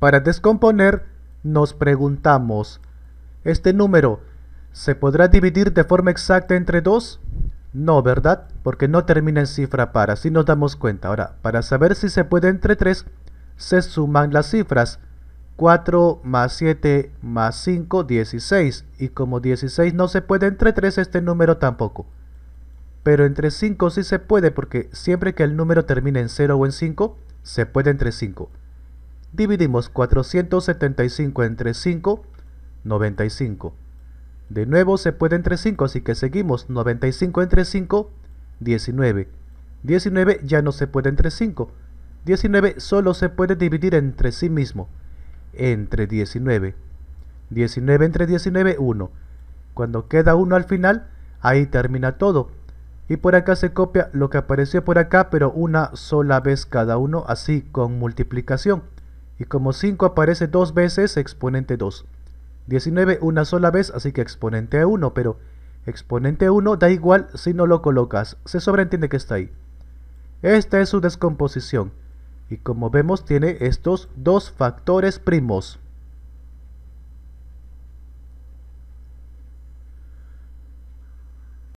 Para descomponer, nos preguntamos, ¿este número se podrá dividir de forma exacta entre 2? No, ¿verdad? Porque no termina en cifra para, si nos damos cuenta. Ahora, para saber si se puede entre 3, se suman las cifras. 4 más 7 más 5, 16. Y como 16 no se puede entre 3, este número tampoco. Pero entre 5 sí se puede, porque siempre que el número termine en 0 o en 5, se puede entre 5. Dividimos 475 entre 5, 95. De nuevo se puede entre 5, así que seguimos. 95 entre 5, 19. 19 ya no se puede entre 5. 19 solo se puede dividir entre sí mismo. Entre 19. 19 entre 19, 1. Cuando queda 1 al final, ahí termina todo. Y por acá se copia lo que apareció por acá, pero una sola vez cada uno, así con multiplicación. Y como 5 aparece dos veces, exponente 2. 19 una sola vez, así que exponente 1, pero exponente 1 da igual si no lo colocas, se sobreentiende que está ahí. Esta es su descomposición, y como vemos tiene estos dos factores primos.